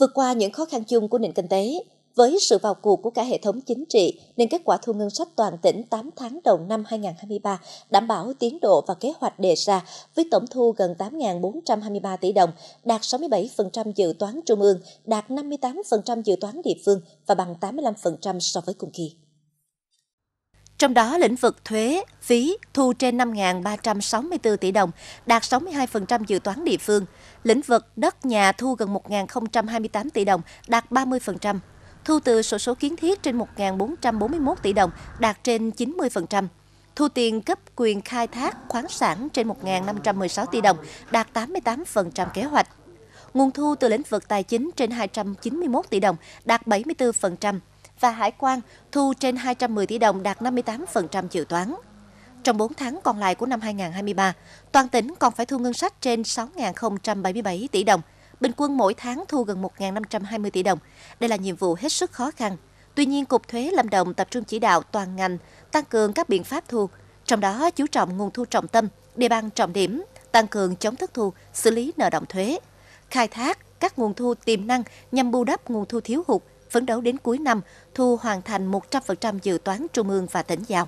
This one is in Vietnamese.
vượt qua những khó khăn chung của nền kinh tế. Với sự vào cuộc của cả hệ thống chính trị, nên kết quả thu ngân sách toàn tỉnh 8 tháng đầu năm 2023 đảm bảo tiến độ và kế hoạch đề ra với tổng thu gần 8.423 tỷ đồng, đạt 67% dự toán trung ương, đạt 58% dự toán địa phương và bằng 85% so với cùng kỳ. Trong đó, lĩnh vực thuế, phí thu trên 5.364 tỷ đồng, đạt 62% dự toán địa phương. Lĩnh vực đất nhà thu gần 1.028 tỷ đồng, đạt 30%. Thu từ sổ số kiến thiết trên 1.441 tỷ đồng, đạt trên 90%. Thu tiền cấp quyền khai thác khoáng sản trên 1.516 tỷ đồng, đạt 88% kế hoạch. Nguồn thu từ lĩnh vực tài chính trên 291 tỷ đồng, đạt 74% và hải quan thu trên 210 tỷ đồng đạt 58% dự toán. Trong 4 tháng còn lại của năm 2023, toàn tỉnh còn phải thu ngân sách trên 6.077 tỷ đồng, bình quân mỗi tháng thu gần 1.520 tỷ đồng. Đây là nhiệm vụ hết sức khó khăn. Tuy nhiên, Cục Thuế Lâm Đồng tập trung chỉ đạo toàn ngành tăng cường các biện pháp thu, trong đó chú trọng nguồn thu trọng tâm, địa bàn trọng điểm, tăng cường chống thất thu, xử lý nợ động thuế, khai thác các nguồn thu tiềm năng nhằm bù đắp nguồn thu thiếu hụt, phấn đấu đến cuối năm thu hoàn thành 100% dự toán trung ương và tỉnh giao.